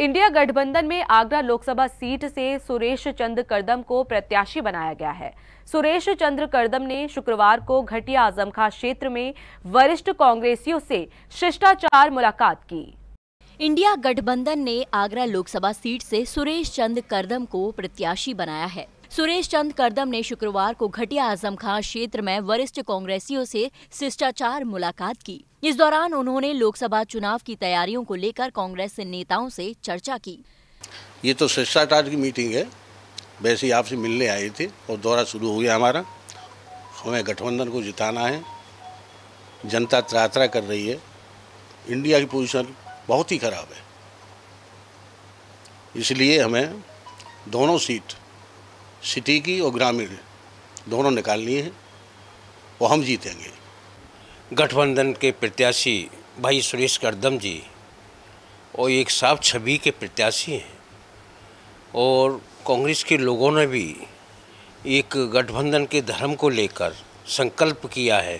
India गठबंधन में Agra Lok Sabha seat से सुरेश चंद्र कर्दम को प्रत्याशी बनाया गया है सुरेश चंद्र कर्दम ने शुक्रवार को घटिया आजमखा क्षेत्र में वरिष्ठ कांग्रेसियों से शिष्टाचार मुलाकात की इंडिया गठबंधन ने आगरा लोकसभा सीट से सुरेश चंद्र कर्दम को प्रत्याशी बनाया है सुरेश चंद करदम ने शुक्रवार को घटिया आजम खां क्षेत्र में वरिष्ठ कांग्रेसियों से शिष्टाचार मुलाकात की इस दौरान उन्होंने लोकसभा चुनाव की तैयारियों को लेकर कांग्रेस नेताओं से चर्चा की ये तो शिष्टाचार की मीटिंग है वैसे ही आपसे मिलने आए थे और दौरा शुरू हो गया हमारा हमें गठबंधन को जिताना है जनता त्रात्रा कर रही है इंडिया की पोजीशन बहुत ही खराब है इसलिए हमें दोनों सीट सिटी की और ग्रामीण दोनों निकालनी है वो हम जीतेंगे गठबंधन के प्रत्याशी भाई सुरेश करदम जी और एक साफ छवि के प्रत्याशी हैं और कांग्रेस के लोगों ने भी एक गठबंधन के धर्म को लेकर संकल्प किया है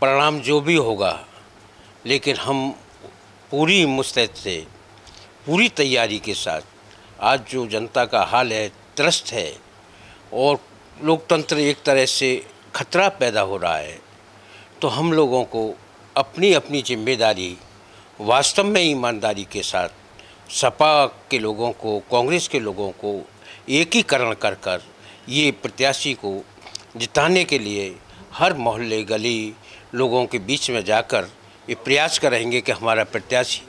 परिणाम जो भी होगा लेकिन हम पूरी मुस्तैद से पूरी तैयारी के साथ आज जो जनता का हाल है त्रस्त है और लोकतंत्र एक तरह से खतरा पैदा हो रहा है तो हम लोगों को अपनी अपनी जिम्मेदारी वास्तव में ईमानदारी के साथ सपा के लोगों को कांग्रेस के लोगों को एकीकरण कर कर ये प्रत्याशी को जिताने के लिए हर मोहल्ले गली लोगों के बीच में जाकर ये प्रयास करेंगे कि हमारा प्रत्याशी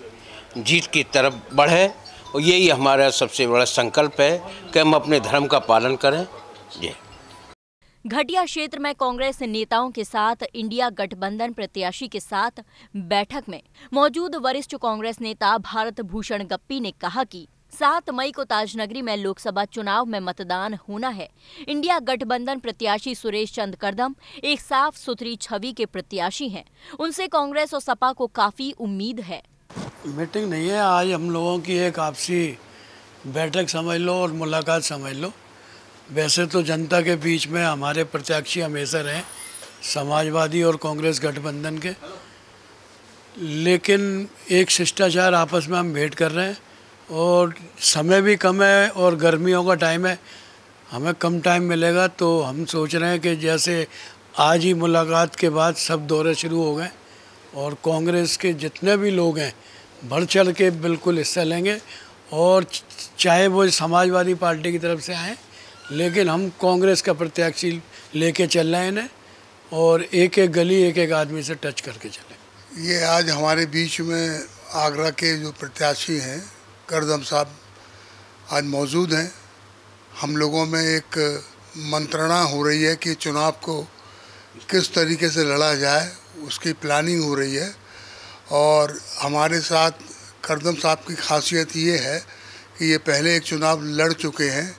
जीत की तरफ बढ़े और यही हमारा सबसे बड़ा संकल्प है कि हम अपने धर्म का पालन करें जी घटिया क्षेत्र में कांग्रेस नेताओं के साथ इंडिया गठबंधन प्रत्याशी के साथ बैठक में मौजूद वरिष्ठ कांग्रेस नेता भारत भूषण गप्पी ने कहा कि सात मई को ताजनगरी में लोकसभा चुनाव में मतदान होना है इंडिया गठबंधन प्रत्याशी सुरेश चंद करदम एक साफ सुथरी छवि के प्रत्याशी हैं उनसे कांग्रेस और सपा को काफी उम्मीद है मीटिंग नहीं है आज हम लोगों की एक आपसी बैठक समझ लो और मुलाकात समझ लो वैसे तो जनता के बीच में हमारे प्रत्याशी हमेशा रहे समाजवादी और कांग्रेस गठबंधन के लेकिन एक शिष्टाचार आपस में हम भेंट कर रहे हैं और समय भी कम है और गर्मियों का टाइम है हमें कम टाइम मिलेगा तो हम सोच रहे हैं कि जैसे आज ही मुलाकात के बाद सब दौरे शुरू हो गए और कांग्रेस के जितने भी लोग हैं बढ़ चढ़ के बिल्कुल हिस्सा लेंगे और चाहे वो समाजवादी पार्टी की तरफ से आए लेकिन हम कांग्रेस का प्रत्याशी लेके चल रहे हैं इन्हें और एक एक गली एक एक आदमी से टच करके चले ये आज हमारे बीच में आगरा के जो प्रत्याशी हैं करदम साहब आज मौजूद हैं हम लोगों में एक मंत्रणा हो रही है कि चुनाव को किस तरीके से लड़ा जाए उसकी प्लानिंग हो रही है और हमारे साथ करदम साहब की खासियत ये है कि ये पहले एक चुनाव लड़ चुके हैं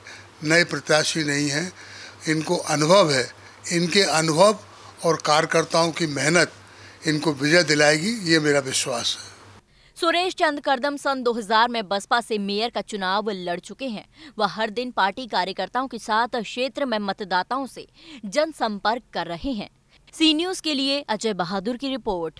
नए प्रत्याशी नहीं हैं इनको अनुभव है इनके अनुभव और कार्यकर्ताओं की मेहनत इनको विजय दिलाएगी ये मेरा विश्वास है सुरेश चंद करदम सन 2000 में बसपा से मेयर का चुनाव लड़ चुके हैं वह हर दिन पार्टी कार्यकर्ताओं के साथ क्षेत्र में मतदाताओं से जनसंपर्क कर रहे हैं सी न्यूज के लिए अजय बहादुर की रिपोर्ट